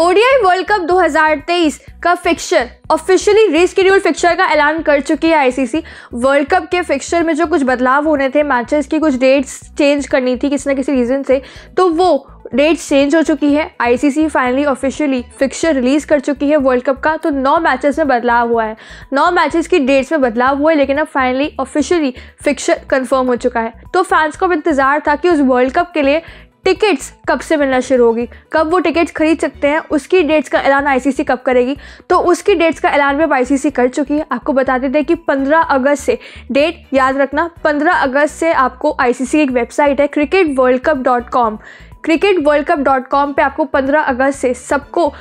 ODI world cup 2023 का fixer officially रिस्कड्यूल फ़िक्चर का ऐलान कर चुकी है आईसीसी वर्ल्ड कप के फिक्चर में जो कुछ बदलाव होने थे मैचेस की कुछ डेट्स चेंज करनी थी किसी ना किसी रीज़न से तो वो डेट्स चेंज हो चुकी है ICC finally officially fixture release कर चुकी है वर्ल्ड कप का तो नौ मैचेस में बदलाव हुआ है नौ मैचेस की डेट्स में बदलाव हुआ है लेकिन अब फाइनली ऑफिशियली फिक्सर कंफर्म हो चुका है तो फैंस को अब इंतज़ार था कि उस वर्ल्ड कप के लिए टिकट्स कब से मिलना शुरू होगी कब वो टिकट्स खरीद सकते हैं उसकी डेट्स का ऐलान आईसीसी कब करेगी तो उसकी डेट्स का ऐलान भी अब आईसीसी कर चुकी है आपको बता देते हैं कि 15 अगस्त से डेट याद रखना 15 अगस्त से आपको आईसीसी की एक वेबसाइट है cricket world cup dot com cricket world cup dot com पर आपको 15 अगस्त से सबको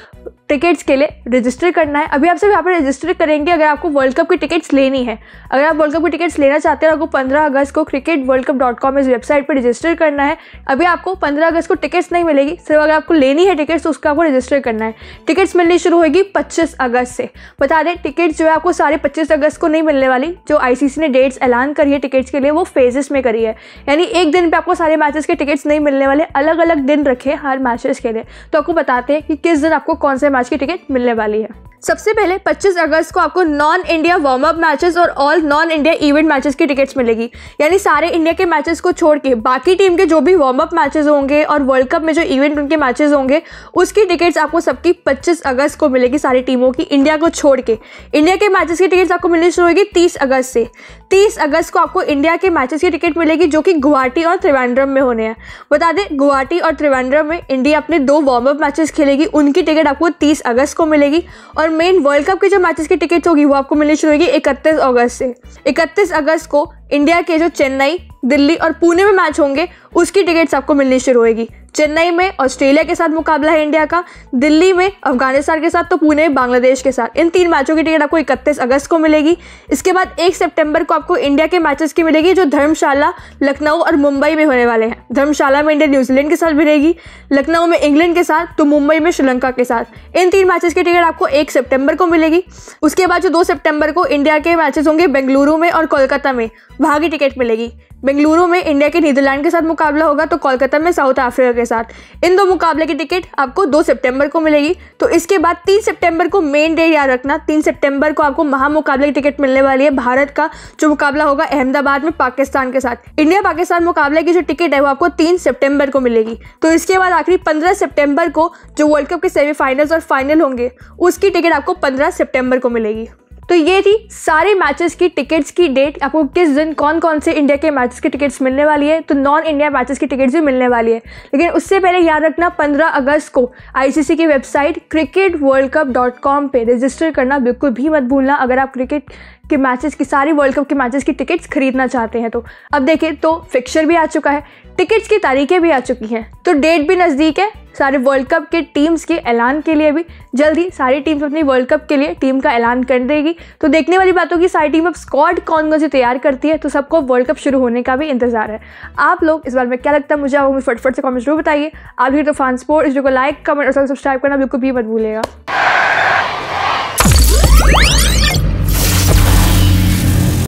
टिकट्स के लिए रजिस्टर करना है अभी आप सब यहाँ पर रजिस्टर करेंगे अगर आपको वर्ल्ड कप की टिकट्स लेनी है अगर आप वर्ल्ड कप की टिकट्स लेना चाहते हैं आपको पंद्रह अगस्त को cricket world cup dot com इस वेबसाइट पर रजिस्टर करना है अभी आपको पंद्रह अगस्त को टिकट्स नहीं मिलेगी सिर्फ अगर आपको लेनी है टिकट्स तो उसका आपको रजिस्टर करना है टिकट्स मिलनी शुरू होगी पच्चीस अगस्त से बता दें टिकट्स जो है आपको सारे पच्चीस अगस्त को नहीं मिलने वाली जो आई ने डेट्स ऐलान करी है टिकट्स के लिए वो फेजेस में करी है यानी एक दिन पर आपको सारे मैचेस के टिकट्स नहीं मिलने वाले अलग अलग दिन रखे हर मैचेस के लिए तो आपको बताते हैं कि किस दिन आपको कौन से मैच की टिकट मिलने वाली है सबसे पहले 25 अगस्त को आपको non India warm up matches और all non India event matches की टिकट्स मिलेगी यानी सारे इंडिया के मैचेस को छोड़ के बाकी टीम के जो भी वार्म अप मैचेस होंगे और वर्ल्ड कप में जो इवेंट उनके मैचेस होंगे उसकी टिकट्स आपको सबकी 25 अगस्त को मिलेगी सारी टीमों की इंडिया को छोड़ के इंडिया के मैचेस की टिकट्स आपको मिलनी शुरू होगी तीस अगस्त से तीस अगस्त को आपको इंडिया के मैचेस की टिकट मिलेगी जो कि गुवाहाटी और त्रिवेंड्रम में होने हैं बता दें गुवाहाटी और त्रिवेंड्रम में इंडिया अपने दो वार्म अप मैचेस खेलेगी उनकी टिकट आपको तीस अगस्त को मिलेगी और और मेन वर्ल्ड कप के जो मैचेस की टिकट होगी वो आपको मिलनी शुरू होगी इकतीस अगस्त से इकतीस अगस्त को इंडिया के जो चेन्नई दिल्ली और पुणे में मैच होंगे उसकी टिकट्स आपको मिलनी शुरू होगी चेन्नई में ऑस्ट्रेलिया के साथ मुकाबला है इंडिया का दिल्ली में अफगानिस्तान के साथ तो पुणे में बांग्लादेश के साथ इन तीन मैचों की टिकट आपको इकतीस अगस्त को मिलेगी इसके बाद एक सितंबर को आपको इंडिया के मैचेस की मिलेगी जो धर्मशाला लखनऊ और मुंबई में होने वाले हैं धर्मशाला में इंडिया न्यूजीलैंड के साथ मिलेगी लखनऊ में इंग्लैंड के साथ तो मुंबई में श्रीलंका के साथ इन तीन मैचेस की टिकट आपको एक सेप्टेम्बर को मिलेगी उसके बाद जो दो सेप्टेम्बर को इंडिया के मैचेस होंगे बेंगलुरु में और कोलकाता में वहाँ की टिकट मिलेगी बेंगलुरु में इंडिया के नीदरलैंड के साथ मुकाबला होगा तो कोलकाता में साउथ अफ्रीका के साथ इन दो मुकाबले की टिकट आपको 2 सितंबर को मिलेगी तो इसके बाद 3 सितंबर को मेन डे याद रखना 3 सितंबर को आपको मुकाबले की टिकट मिलने वाली है भारत का जो मुकाबला होगा अहमदाबाद में पाकिस्तान के साथ इंडिया पाकिस्तान मुकाबले की जो टिकट है वो आपको तीन सेप्टेम्बर को मिलेगी तो इसके बाद आखिरी पंद्रह सेप्टेम्बर को जो वर्ल्ड कप के सेमीफाइनल्स और फाइनल होंगे उसकी टिकट आपको पंद्रह सेप्टेम्बर को मिलेगी तो ये थी सारे मैचेस की टिकट्स की डेट आपको किस दिन कौन कौन से इंडिया के मैचेस की टिकट्स मिलने वाली है तो नॉन इंडिया मैचेस की टिकट्स भी मिलने वाली है लेकिन उससे पहले याद रखना 15 अगस्त को आईसीसी की website cricket world cup dot com पर रजिस्टर करना बिल्कुल भी मत भूलना अगर आप क्रिकेट के मैचेस की सारी वर्ल्ड कप के मैचेस की टिकट्स खरीदना चाहते हैं तो अब देखिए तो फिक्चर भी आ चुका है टिकट्स की तारीखें भी आ चुकी हैं तो डेट भी नज़दीक है सारे वर्ल्ड कप के टीम्स के ऐलान के लिए भी जल्दी सारी टीम्स अपनी वर्ल्ड कप के लिए टीम का ऐलान कर देगी तो देखने वाली बात होगी सारी टीम अब स्क्वाड कौन कौन सी तैयार करती है तो सबको वर्ल्ड कप शुरू होने का भी इंतजार है आप लोग इस बारे में क्या लगता है मुझे आप मुझे फटफट से कमेंट जरूर बताइए आप भी तो फैन स्पोर्ट इस को लाइक कमेंट और सब्सक्राइब करना बिल्कुल भी मत भूलेगा